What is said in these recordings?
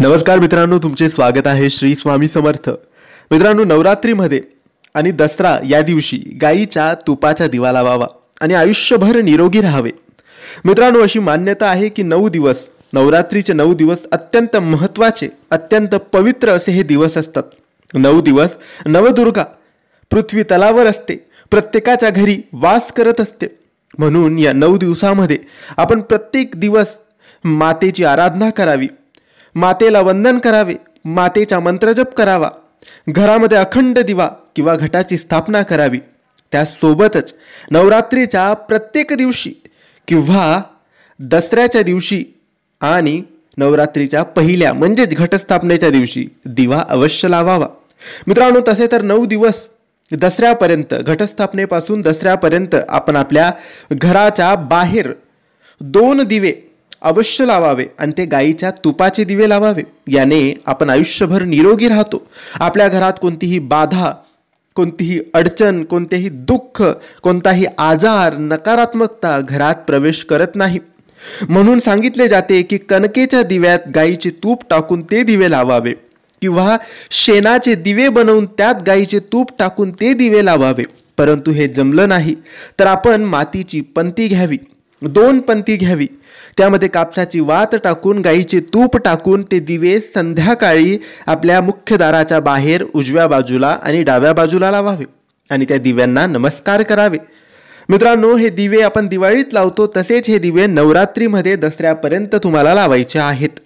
नमस्कार मित्रांनो तुमचे स्वागत आहे श्री स्वामी समर्थ मित्रांनो नवरात्रीमध्ये आणि दसरा या दिवशी गायीच्या तुपाचा दिवा लावावा आणि आयुष्यभर निरोगी राहावे मित्रांनो अशी मान्यता आहे की नऊ दिवस नवरात्रीचे नऊ दिवस अत्यंत महत्त्वाचे अत्यंत पवित्र असे हे दिवस असतात नऊ दिवस नवदुर्गा पृथ्वी तलावर असते प्रत्येकाच्या घरी वास करत असते म्हणून या नऊ दिवसामध्ये आपण प्रत्येक दिवस मातेची आराधना करावी मातेला वंदन करावे मातेचा मंत्रजप करावा घरामध्ये अखंड दिवा किंवा घटाची स्थापना करावी त्यासोबतच नवरात्रीच्या प्रत्येक दिवशी किंवा दसऱ्याच्या दिवशी आणि नवरात्रीच्या पहिल्या म्हणजेच घटस्थापनेच्या दिवशी दिवा अवश्य लावावा मित्रांनो तसे तर नऊ दिवस दसऱ्यापर्यंत घटस्थापनेपासून दसऱ्यापर्यंत आपण आपल्या घराच्या बाहेर दोन दिवे अवश्य लावावे आणि ते गायीच्या तुपाचे दिवे लावावे याने आपण आयुष्यभर निरोगी राहतो आपल्या घरात कोणतीही बाधा कोणतीही अडचण कोणतेही दुःख कोणताही आजार नकारात्मकता घरात प्रवेश करत नाही म्हणून सांगितले जाते की कणकेच्या दिव्यात गायीचे तूप टाकून ते दिवे लावावे किंवा शेणाचे दिवे बनवून त्यात गायीचे तूप टाकून ते दिवे लावावे परंतु हे जमलं नाही तर आपण मातीची पंती घ्यावी दोन पंथी घ्यावी त्यामध्ये कापसाची वात टाकून गाईचे तूप टाकून ते दिवे संध्याकाळी आपल्या मुख्य दाराच्या बाहेर उजव्या बाजूला आणि डाव्या बाजूला लावावे आणि त्या दिव्यांना नमस्कार करावे मित्रांनो हे दिवे आपण दिवाळीत लावतो तसेच हे दिवे नवरात्रीमध्ये दसऱ्यापर्यंत तुम्हाला लावायचे आहेत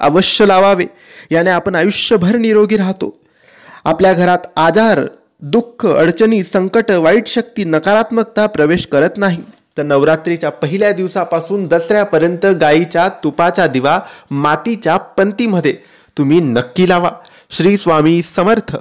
अवश्य लावावे याने आपण आयुष्यभर निरोगी राहतो आपल्या घरात आजार दुःख अडचणी संकट वाईट शक्ती नकारात्मकता प्रवेश करत नाही तर नवरात्रीच्या पहिल्या दिवसापासून दसऱ्यापर्यंत गायीच्या तुपाचा दिवा मातीच्या पंतीमध्ये तुम्ही नक्की लावा श्री स्वामी समर्थ